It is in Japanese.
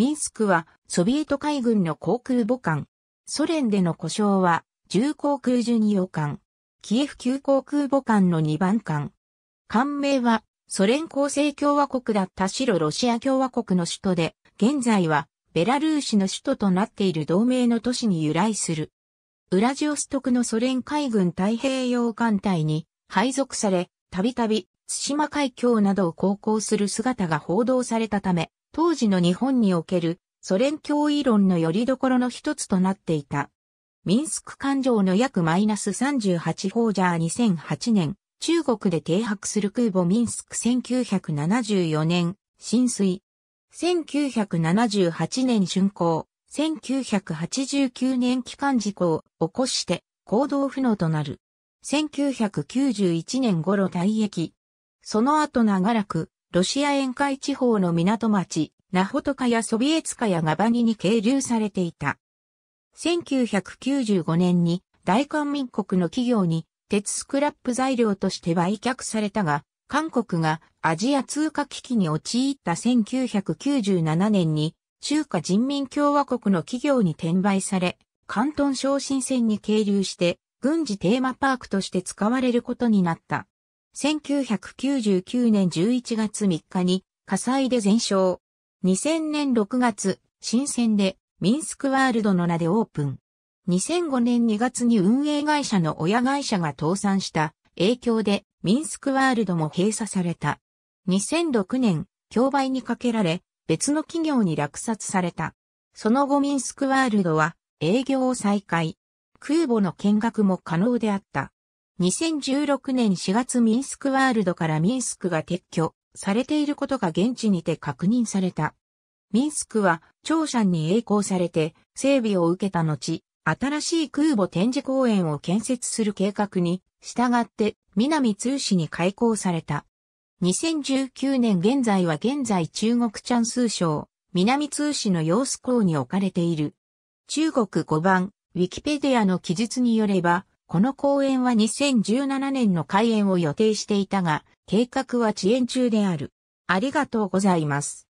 ミンスクはソビエト海軍の航空母艦。ソ連での故障は重航空巡洋艦。キエフ級航空母艦の2番艦。艦名はソ連構成共和国だった白ロシア共和国の首都で、現在はベラルーシの首都となっている同盟の都市に由来する。ウラジオストクのソ連海軍太平洋艦隊に配属され、たびたび対馬海峡などを航行する姿が報道されたため、当時の日本におけるソ連脅威論のよりどころの一つとなっていた。ミンスク環状の約マイナス38ホージャー2008年、中国で停泊する空母ミンスク1974年、浸水。1978年竣工、1989年帰還事故を起こして行動不能となる。1991年頃退役。その後長らくロシア沿海地方の港町、ナホトカやソビエツカやガバニに係留されていた。1995年に大韓民国の企業に鉄スクラップ材料として売却されたが、韓国がアジア通貨危機に陥った1997年に中華人民共和国の企業に転売され、関東昇進線に係留して軍事テーマパークとして使われることになった。1999年11月3日に火災で全焼。2000年6月、新鮮でミンスクワールドの名でオープン。2005年2月に運営会社の親会社が倒産した影響でミンスクワールドも閉鎖された。2006年、競売にかけられ別の企業に落札された。その後ミンスクワールドは営業を再開。空母の見学も可能であった。2016年4月ミンスクワールドからミンスクが撤去されていることが現地にて確認された。ミンスクは長山に栄光されて整備を受けた後、新しい空母展示公園を建設する計画に従って南通市に開港された。2019年現在は現在中国チャンス省南通市の様子港に置かれている。中国5番ウィキペディアの記述によればこの公園は2017年の開園を予定していたが、計画は遅延中である。ありがとうございます。